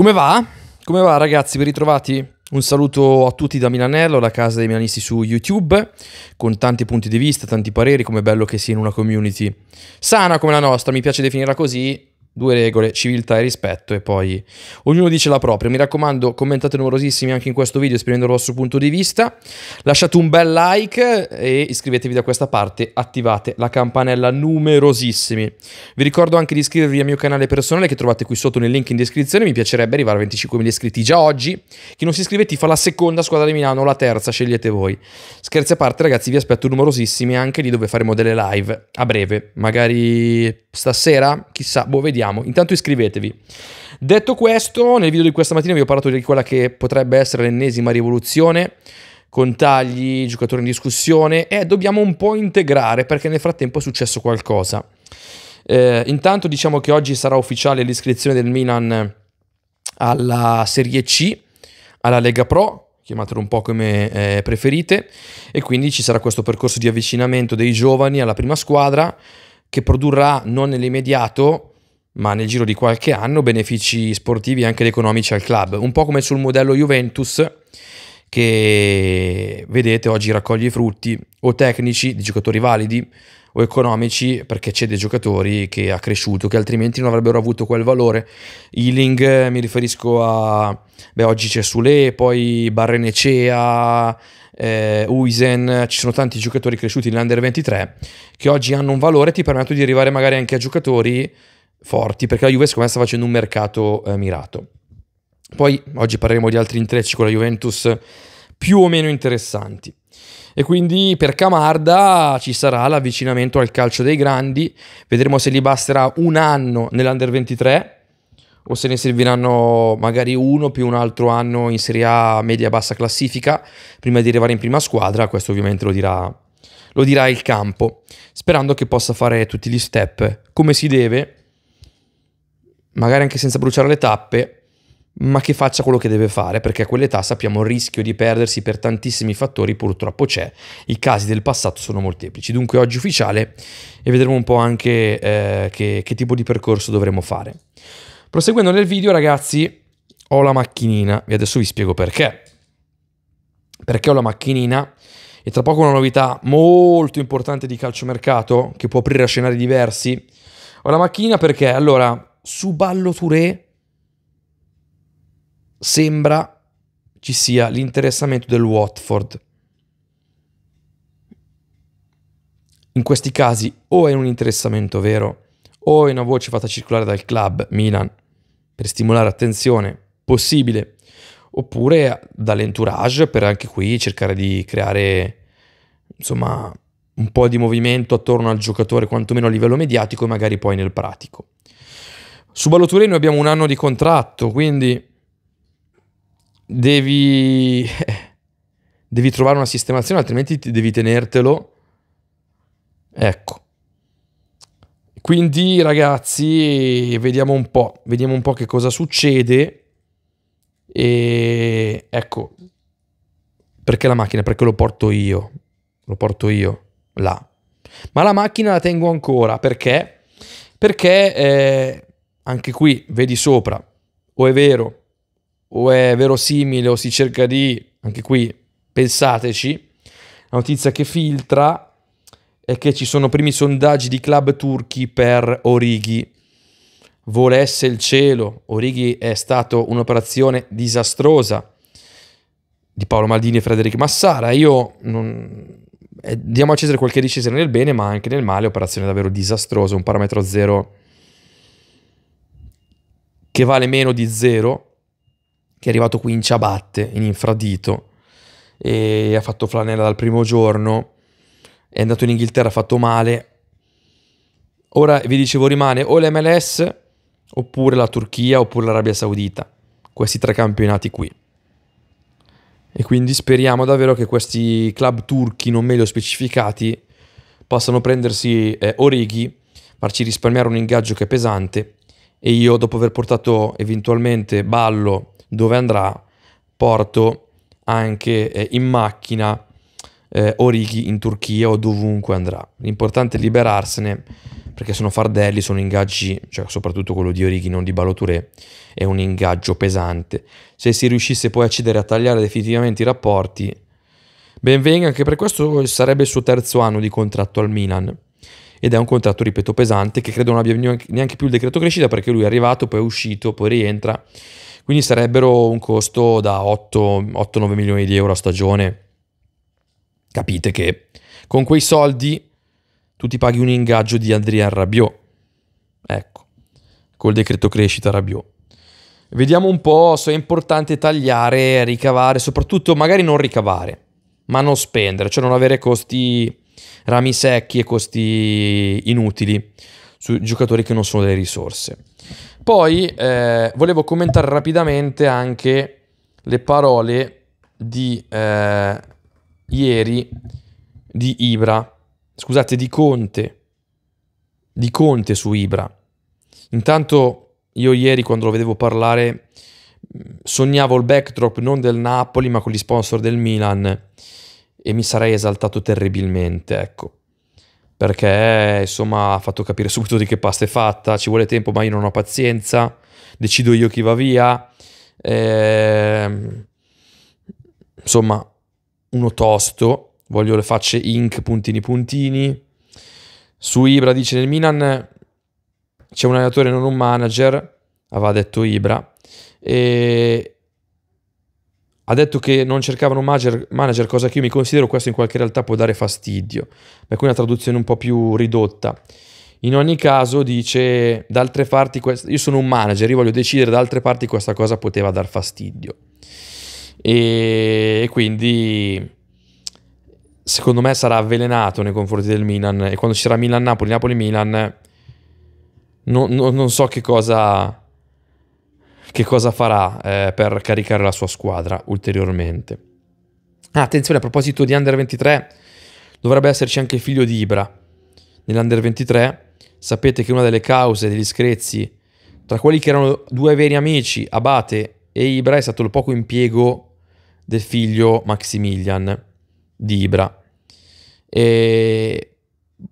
Come va? Come va ragazzi? Ben ritrovati? Un saluto a tutti da Milanello, la casa dei milanisti su YouTube, con tanti punti di vista, tanti pareri, come bello che sia in una community sana come la nostra, mi piace definirla così, Due regole, civiltà e rispetto e poi ognuno dice la propria. Mi raccomando, commentate numerosissimi anche in questo video esprimendo il vostro punto di vista. Lasciate un bel like e iscrivetevi da questa parte, attivate la campanella numerosissimi. Vi ricordo anche di iscrivervi al mio canale personale che trovate qui sotto nel link in descrizione, mi piacerebbe arrivare a 25.000 iscritti già oggi. Chi non si iscrive ti fa la seconda squadra di Milano o la terza, scegliete voi. Scherzi a parte ragazzi, vi aspetto numerosissimi anche lì dove faremo delle live a breve, magari stasera, chissà, boh vediamo vediamo. Intanto iscrivetevi. Detto questo, nel video di questa mattina vi ho parlato di quella che potrebbe essere l'ennesima rivoluzione con tagli, giocatori in discussione e dobbiamo un po' integrare perché nel frattempo è successo qualcosa. Eh, intanto diciamo che oggi sarà ufficiale l'iscrizione del Milan alla Serie C, alla Lega Pro, chiamatelo un po' come eh, preferite, e quindi ci sarà questo percorso di avvicinamento dei giovani alla prima squadra che produrrà non nell'immediato ma nel giro di qualche anno benefici sportivi e anche economici al club, un po' come sul modello Juventus che vedete oggi raccoglie i frutti o tecnici di giocatori validi o economici perché c'è dei giocatori che ha cresciuto che altrimenti non avrebbero avuto quel valore. Ealing eh, mi riferisco a beh oggi c'è Sule, poi Barrenecea, eh, Uisen, ci sono tanti giocatori cresciuti nell'Under 23 che oggi hanno un valore e ti permettono di arrivare magari anche a giocatori forti, perché la Juve secondo me sta facendo un mercato eh, mirato. Poi oggi parleremo di altri intrecci con la Juventus più o meno interessanti. E quindi per Camarda ci sarà l'avvicinamento al calcio dei grandi, vedremo se gli basterà un anno nell'Under 23 o se ne serviranno magari uno più un altro anno in Serie A media-bassa classifica prima di arrivare in prima squadra, questo ovviamente lo dirà, lo dirà il campo, sperando che possa fare tutti gli step come si deve magari anche senza bruciare le tappe, ma che faccia quello che deve fare, perché a quell'età sappiamo il rischio di perdersi per tantissimi fattori, purtroppo c'è, i casi del passato sono molteplici. Dunque oggi ufficiale e vedremo un po' anche eh, che, che tipo di percorso dovremo fare. Proseguendo nel video ragazzi, ho la macchinina e adesso vi spiego perché. Perché ho la macchinina e tra poco una novità molto importante di calciomercato che può aprire a scenari diversi. Ho la macchinina perché allora su Ballo Touré sembra ci sia l'interessamento del Watford. In questi casi o è un interessamento vero o è una voce fatta circolare dal club Milan per stimolare attenzione, possibile, oppure dall'entourage per anche qui cercare di creare insomma un po' di movimento attorno al giocatore quantomeno a livello mediatico e magari poi nel pratico. Su Baloturei noi abbiamo un anno di contratto, quindi devi, devi trovare una sistemazione, altrimenti devi tenertelo. Ecco. Quindi ragazzi, vediamo un po', vediamo un po' che cosa succede. E ecco, perché la macchina? Perché lo porto io, lo porto io là. Ma la macchina la tengo ancora perché? Perché eh, anche qui, vedi sopra, o è vero, o è verosimile, o si cerca di, anche qui, pensateci, la notizia che filtra è che ci sono primi sondaggi di club turchi per Orighi. Volesse il cielo, Orighi è stato un'operazione disastrosa di Paolo Maldini e Frederic Massara. Io non... eh, diamo a Cesare quel che è nel bene, ma anche nel male, operazione davvero disastrosa, un parametro zero che vale meno di zero, che è arrivato qui in ciabatte, in infradito, e ha fatto flanella dal primo giorno, è andato in Inghilterra, ha fatto male. Ora vi dicevo rimane o l'MLS oppure la Turchia oppure l'Arabia Saudita, questi tre campionati qui. E quindi speriamo davvero che questi club turchi non meglio specificati possano prendersi eh, Orighi, farci risparmiare un ingaggio che è pesante e io dopo aver portato eventualmente Ballo dove andrà, porto anche eh, in macchina eh, Orighi in Turchia o dovunque andrà. L'importante è liberarsene perché sono fardelli, sono ingaggi, cioè soprattutto quello di Orighi, non di Baloture, è un ingaggio pesante. Se si riuscisse poi a cedere a tagliare definitivamente i rapporti, ben venga, anche per questo sarebbe il suo terzo anno di contratto al Milan ed è un contratto, ripeto, pesante che credo non abbia neanche più il decreto crescita perché lui è arrivato, poi è uscito, poi rientra. Quindi sarebbero un costo da 8-9 milioni di euro a stagione. Capite che con quei soldi tu ti paghi un ingaggio di Adrien Rabiot. Ecco, col decreto crescita Rabiot. Vediamo un po' se è importante tagliare, ricavare, soprattutto magari non ricavare, ma non spendere, cioè non avere costi rami secchi e costi inutili su giocatori che non sono delle risorse. Poi eh, volevo commentare rapidamente anche le parole di eh, ieri di Ibra, scusate, di Conte, di Conte su Ibra. Intanto io ieri quando lo vedevo parlare mm, sognavo il backdrop non del Napoli ma con gli sponsor del Milan e mi sarei esaltato terribilmente, ecco. Perché insomma ha fatto capire subito di che pasta è fatta, ci vuole tempo, ma io non ho pazienza, decido io chi va via. Eh, insomma, uno tosto, voglio le facce ink, puntini puntini. Su Ibra dice nel Milan c'è un allenatore non un manager, aveva detto Ibra, e, ha detto che non cercavano manager, manager, cosa che io mi considero, questo in qualche realtà può dare fastidio, ma qui è una traduzione un po' più ridotta. In ogni caso dice, d'altre altre parti, io sono un manager, io voglio decidere, da altre parti questa cosa poteva dar fastidio. E quindi, secondo me, sarà avvelenato nei confronti del Milan e quando ci sarà Milan-Napoli, Napoli-Milan, non, non, non so che cosa che cosa farà eh, per caricare la sua squadra ulteriormente. Ah, attenzione, a proposito di Under 23, dovrebbe esserci anche il figlio di Ibra. Nell'Under 23 sapete che una delle cause degli screzi tra quelli che erano due veri amici, Abate e Ibra, è stato il poco impiego del figlio Maximilian di Ibra. E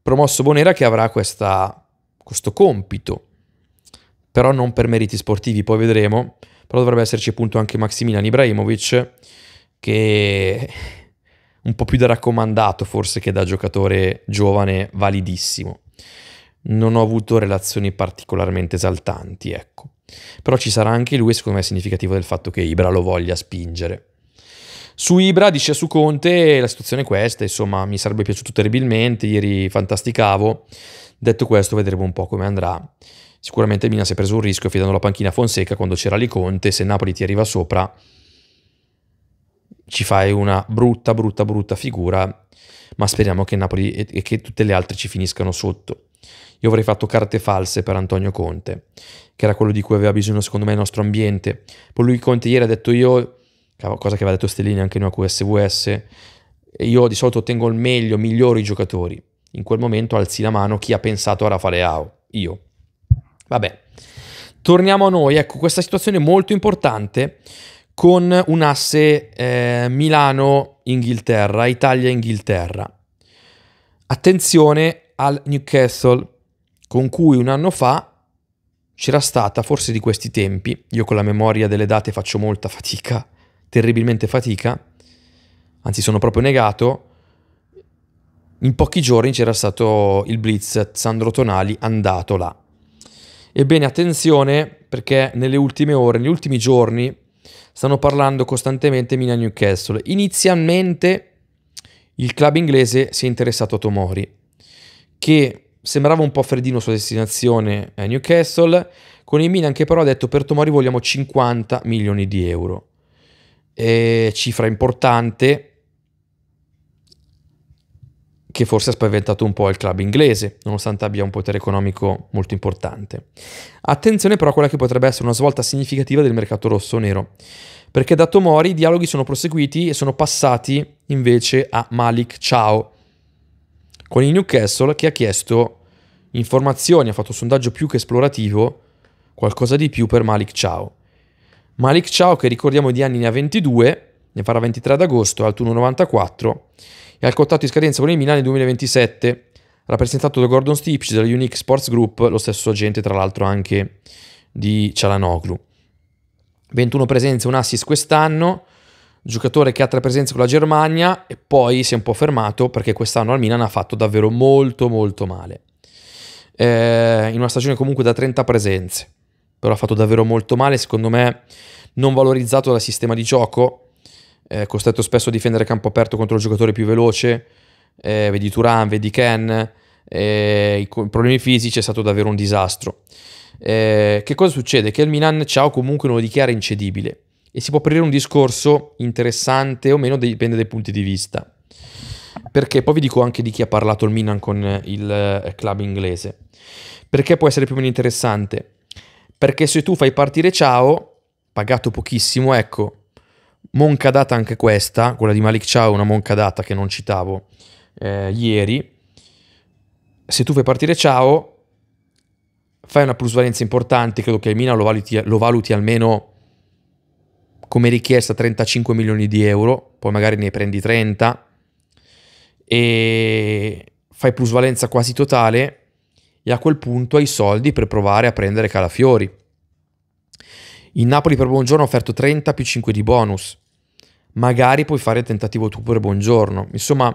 promosso Bonera che avrà questa, questo compito però non per meriti sportivi, poi vedremo, però dovrebbe esserci appunto anche Maximilian Ibrahimovic che un po' più da raccomandato forse che da giocatore giovane validissimo. Non ho avuto relazioni particolarmente esaltanti, ecco. Però ci sarà anche lui, secondo me è significativo del fatto che Ibra lo voglia spingere. Su Ibra dice su Conte la situazione è questa, insomma mi sarebbe piaciuto terribilmente, ieri fantasticavo, detto questo vedremo un po' come andrà. Sicuramente il Milan si è preso un rischio affidando la panchina a Fonseca quando c'era lì Conte, se Napoli ti arriva sopra ci fai una brutta, brutta, brutta figura, ma speriamo che Napoli e che tutte le altre ci finiscano sotto. Io avrei fatto carte false per Antonio Conte, che era quello di cui aveva bisogno secondo me il nostro ambiente. Poi lui Conte ieri ha detto io, cosa che aveva detto Stellini anche noi a QSVS, io di solito tengo il meglio, migliori giocatori. In quel momento alzi la mano chi ha pensato a Rafaleao, io. Vabbè, torniamo a noi. Ecco, questa situazione molto importante con un asse eh, Milano-Inghilterra, Italia-Inghilterra. Attenzione al Newcastle, con cui un anno fa c'era stata, forse di questi tempi, io con la memoria delle date faccio molta fatica, terribilmente fatica, anzi sono proprio negato, in pochi giorni c'era stato il blitz Sandro Tonali andato là. Ebbene, attenzione perché nelle ultime ore, negli ultimi giorni, stanno parlando costantemente Mina Newcastle. Inizialmente il club inglese si è interessato a Tomori, che sembrava un po' freddino sua destinazione a eh, Newcastle, con il Milan che però ha detto per Tomori vogliamo 50 milioni di euro. E eh, cifra importante, che forse ha spaventato un po' il club inglese, nonostante abbia un potere economico molto importante. Attenzione però a quella che potrebbe essere una svolta significativa del mercato rosso-nero, perché da Tomori i dialoghi sono proseguiti e sono passati invece a Malik Ciao, con il Newcastle che ha chiesto informazioni, ha fatto un sondaggio più che esplorativo, qualcosa di più per Malik Ciao. Malik Ciao, che ricordiamo di anni ne ha 22, ne farà 23 ad agosto al 1,94 e al contatto di scadenza con il Milan nel 2027 rappresentato da Gordon Stipch della Unique Sports Group, lo stesso agente tra l'altro anche di Cialanoglu. 21 presenze, un assist quest'anno, giocatore che ha tre presenze con la Germania e poi si è un po' fermato perché quest'anno al Milan ha fatto davvero molto molto male. Eh, in una stagione comunque da 30 presenze, però ha fatto davvero molto male, secondo me non valorizzato dal sistema di gioco, eh, costretto spesso a difendere campo aperto contro il giocatore più veloce, eh, vedi Turan, vedi Ken, eh, i problemi fisici è stato davvero un disastro. Eh, che cosa succede? Che il Milan Ciao comunque non lo dichiara incedibile e si può aprire un discorso interessante o meno, dipende dai punti di vista. Perché poi vi dico anche di chi ha parlato il Milan con il eh, club inglese. Perché può essere più o meno interessante? Perché se tu fai partire Ciao, pagato pochissimo, ecco, Monca data anche questa, quella di Malik Chow una monca data che non citavo eh, ieri. Se tu fai partire Ciao, fai una plusvalenza importante, credo che il Milan lo valuti, lo valuti almeno come richiesta 35 milioni di euro, poi magari ne prendi 30 e fai plusvalenza quasi totale e a quel punto hai soldi per provare a prendere Calafiori. Il Napoli per Buongiorno ha offerto 30 più 5 di bonus. Magari puoi fare il tentativo tu per Buongiorno. Insomma,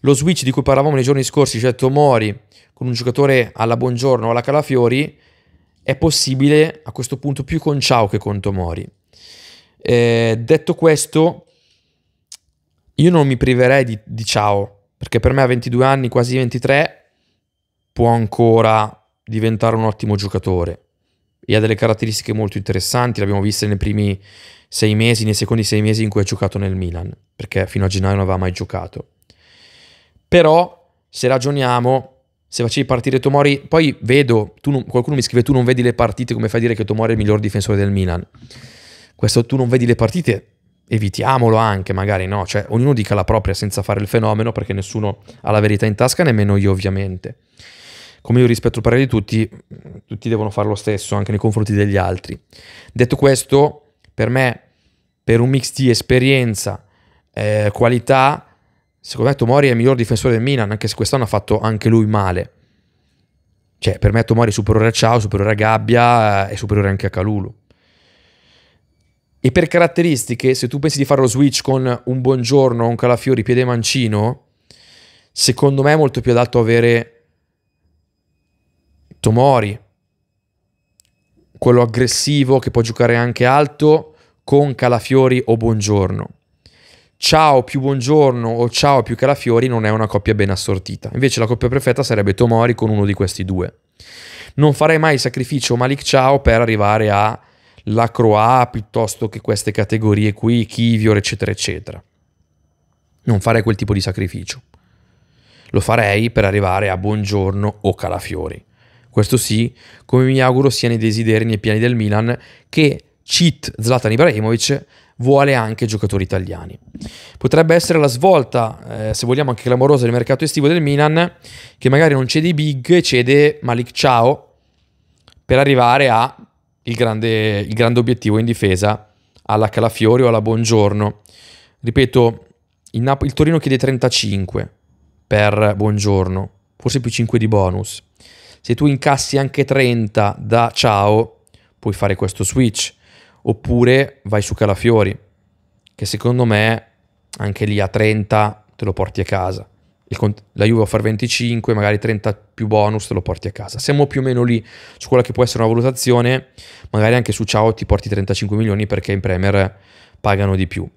lo switch di cui parlavamo nei giorni scorsi, cioè Tomori con un giocatore alla Buongiorno o alla Calafiori, è possibile a questo punto più con Ciao che con Tomori. Eh, detto questo, io non mi priverei di, di Ciao, perché per me a 22 anni, quasi 23, può ancora diventare un ottimo giocatore e ha delle caratteristiche molto interessanti, l'abbiamo vista nei primi sei mesi, nei secondi sei mesi in cui ha giocato nel Milan, perché fino a gennaio non aveva mai giocato. Però, se ragioniamo, se facevi partire Tomori, poi vedo, non, qualcuno mi scrive tu non vedi le partite, come fai a dire che Tomori è il miglior difensore del Milan? Questo tu non vedi le partite, evitiamolo anche, magari no, cioè ognuno dica la propria senza fare il fenomeno, perché nessuno ha la verità in tasca, nemmeno io ovviamente come io rispetto il parere di tutti, tutti devono fare lo stesso anche nei confronti degli altri. Detto questo, per me, per un mix di esperienza, eh, qualità, secondo me Tomori è il miglior difensore del Milan, anche se quest'anno ha fatto anche lui male. Cioè, per me Tomori è superiore a Ciao, superiore a Gabbia e eh, superiore anche a Calulu. E per caratteristiche, se tu pensi di fare lo switch con un buongiorno, un calafiori, piede mancino, secondo me è molto più adatto avere Tomori, quello aggressivo che può giocare anche alto con Calafiori o Buongiorno. Ciao più Buongiorno o Ciao più Calafiori non è una coppia ben assortita. Invece la coppia perfetta sarebbe Tomori con uno di questi due. Non farei mai sacrificio Malik Ciao per arrivare a la Croa piuttosto che queste categorie qui, Kivior, eccetera, eccetera. Non farei quel tipo di sacrificio. Lo farei per arrivare a Buongiorno o Calafiori questo sì, come mi auguro sia nei desideri, nei piani del Milan, che cheat Zlatan Ibrahimovic vuole anche giocatori italiani. Potrebbe essere la svolta, eh, se vogliamo anche clamorosa, del mercato estivo del Milan, che magari non cede i big, cede Malik Ciao per arrivare al grande, grande, obiettivo in difesa, alla Calafiori o alla Buongiorno. Ripeto, il, Nap- il Torino chiede 35 per Buongiorno, forse più 5 di bonus se tu incassi anche 30 da ciao, puoi fare questo switch. Oppure vai su Calafiori, che secondo me anche lì a 30 te lo porti a casa. la Juve a fare 25, magari 30 più bonus te lo porti a casa. Siamo più o meno lì su quella che può essere una valutazione, magari anche su ciao ti porti 35 milioni perché in Premier pagano di più.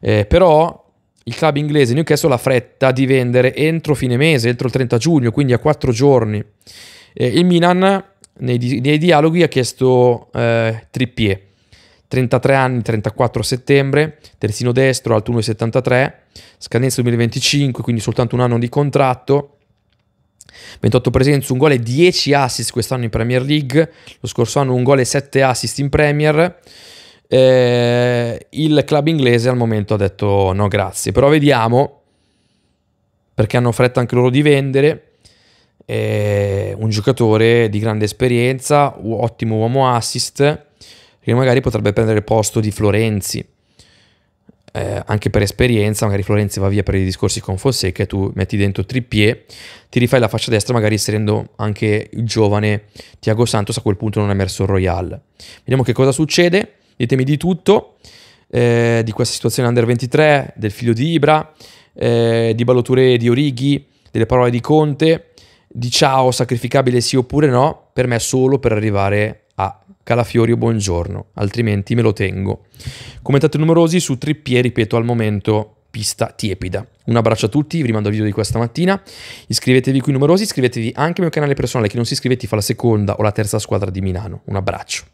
Eh, però il club inglese Newcastle ha fretta di vendere entro fine mese, entro il 30 giugno, quindi a 4 giorni. Eh, il Milan nei, nei, dialoghi ha chiesto eh, Trippier, 33 anni, 34 settembre, terzino destro, alto 1,73, scadenza 2025, quindi soltanto un anno di contratto. 28 presenze, un gol e 10 assist quest'anno in Premier League, lo scorso anno un gol e 7 assist in Premier. Eh, il club inglese al momento ha detto no grazie, però vediamo perché hanno fretta anche loro di vendere eh, un giocatore di grande esperienza, ottimo uomo assist, che magari potrebbe prendere il posto di Florenzi. Eh, anche per esperienza, magari Florenzi va via per i discorsi con Fonseca e tu metti dentro Trippier, ti rifai la faccia destra magari inserendo anche il giovane Tiago Santos, a quel punto non è emerso il Royal. Vediamo che cosa succede, ditemi di tutto, eh, di questa situazione under 23, del figlio di Ibra, eh, di Baloture di Orighi, delle parole di Conte, di ciao sacrificabile sì oppure no, per me solo per arrivare a Calafiori o buongiorno, altrimenti me lo tengo. Commentate numerosi su Trippier, ripeto al momento pista tiepida. Un abbraccio a tutti, vi rimando al video di questa mattina. Iscrivetevi qui numerosi, iscrivetevi anche al mio canale personale, chi non si iscrive ti fa la seconda o la terza squadra di Milano. Un abbraccio.